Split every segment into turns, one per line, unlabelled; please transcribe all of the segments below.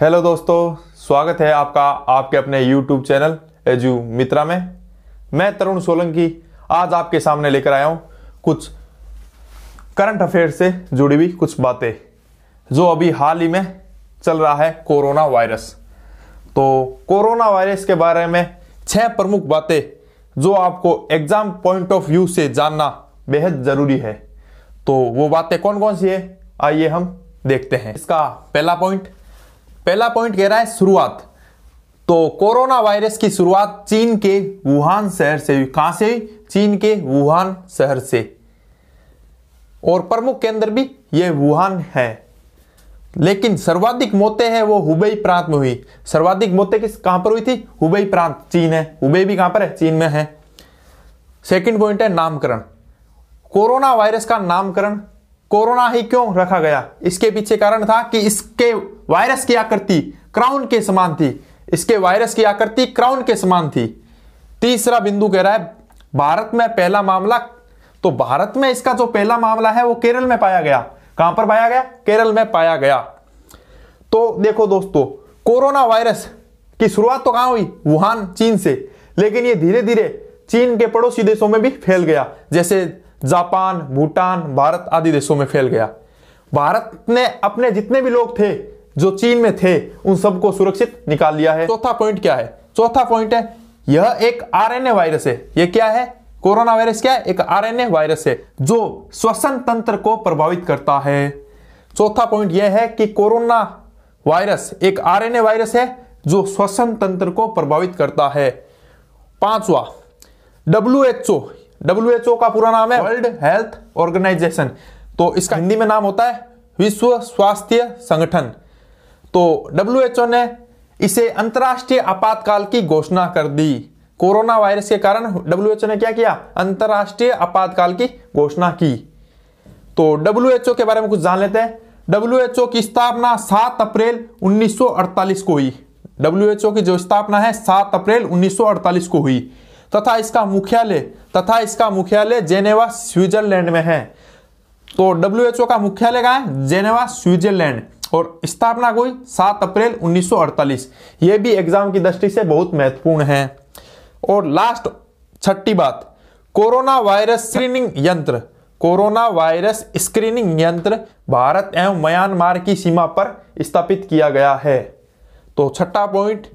hello दोस्तों स्वागत है आपका आपके अपने यूट्यूब चैनल एजू मित्रा में मैं तरुण सोलंकी आज आपके सामने लेकर आया हूँ कुछ करंट अफेयर से जुड़ी हुई कुछ बातें जो अभी हाल ही में चल रहा है कोरोना वायरस तो कोरोना वायरस के बारे में छह प्रमुख बातें जो आपको एग्जाम पॉइंट ऑफ व्यू से जानना बेहद ज़रूरी है तो वो बातें कौन कौन सी है आइए हम देखते हैं इसका पहला पॉइंट पहला पॉइंट कह रहा है शुरुआत तो कोरोना वायरस की शुरुआत चीन के वुहान शहर से हुई कहां से चीन के वुहान शहर से और प्रमुख केंद्र भी ये वुहान है लेकिन सर्वाधिक मौतें हैं वो हुबई प्रांत में हुई सर्वाधिक मौतें किस कहां पर हुई थी हुबई प्रांत चीन है हुबई भी कहां पर है चीन में है सेकंड पॉइंट है नामकरण कोरोना वायरस का नामकरण कोरोना ही क्यों रखा गया इसके पीछे कारण था कि इसके वायरस की आकृति क्राउन के समान थी इसके वायरस की आकृति क्राउन के समान थी तीसरा बिंदु कह रहा है भारत में पहला मामला तो भारत में इसका जो पहला मामला है वो केरल में पाया गया कहां पर पाया गया केरल में पाया गया तो देखो दोस्तों कोरोना वायरस की शुरुआत तो कहां हुई वुहान चीन से लेकिन ये धीरे धीरे चीन के पड़ोसी देशों में भी फैल गया जैसे जापान भूटान भारत आदि देशों में फैल गया भारत ने अपने जितने भी लोग थे जो चीन में थे उन सबको सुरक्षित निकाल लिया है चौथा पॉइंट क्या है चौथा पॉइंट है यह एक आरएनए वायरस है यह क्या है कोरोना वायरस क्या है एक आरएनए वायरस है जो श्वसन तंत्र को प्रभावित करता है चौथा पॉइंट यह है कि कोरोना वायरस एक आरएनए वायरस है जो श्वसन तंत्र को प्रभावित करता है पांचवा W H O W H O का पूरा नाम है वर्ल्ड हेल्थ ऑर्गेनाइजेशन तो इसका हिंदी में नाम होता है विश्व स्वास्थ्य संगठन तो डब्ल्यू ने इसे अंतर्राष्ट्रीय आपातकाल की घोषणा कर दी कोरोना वायरस के कारण डब्ल्यू ने क्या किया अंतर्राष्ट्रीय आपातकाल की घोषणा की तो डब्ल्यू के बारे में कुछ जान लेते हैं डब्ल्यू की स्थापना 7 अप्रैल 1948 को हुई डब्ल्यू की जो स्थापना है 7 अप्रैल 1948 को हुई तथा इसका मुख्यालय तथा इसका मुख्यालय जेनेवा स्विट्जरलैंड में है तो डब्ल्यू का मुख्यालय कहा है जेनेवा स्विट्जरलैंड और स्थापना हुई 7 अप्रैल 1948 ये भी एग्जाम की दृष्टि से बहुत महत्वपूर्ण है और लास्ट छठी बात कोरोना वायरस स्क्रीनिंग यंत्र कोरोना वायरस स्क्रीनिंग यंत्र भारत एवं म्यांमार की सीमा पर स्थापित किया गया है तो छठा पॉइंट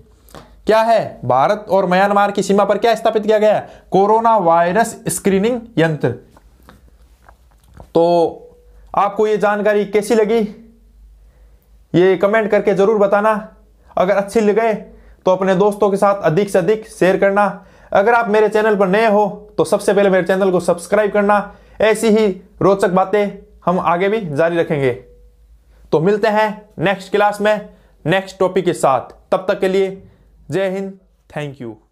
क्या है भारत और म्यांमार की सीमा पर क्या स्थापित किया गया है कोरोना वायरस स्क्रीनिंग यंत्र तो आपको यह जानकारी कैसी लगी ये कमेंट करके ज़रूर बताना अगर अच्छी लगे तो अपने दोस्तों के साथ अधिक से अधिक शेयर करना अगर आप मेरे चैनल पर नए हो तो सबसे पहले मेरे चैनल को सब्सक्राइब करना ऐसी ही रोचक बातें हम आगे भी जारी रखेंगे तो मिलते हैं नेक्स्ट क्लास में नेक्स्ट टॉपिक के साथ तब तक के लिए जय हिंद थैंक यू